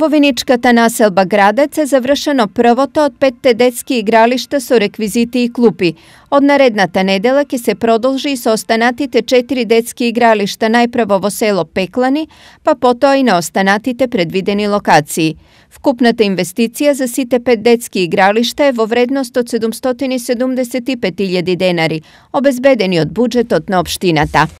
Во Веничката населба Градец е завршено првото од петте детски игралишта со реквизити и клупи. Од наредната недела ќе се продолжи и со останатите четири детски игралишта најпрво во село Пеклани, па потоа и на останатите предвидени локации. Вкупната инвестиција за сите пет детски игралишта е во вредност од 775.000 денари, обезбедени од буџетот на општината.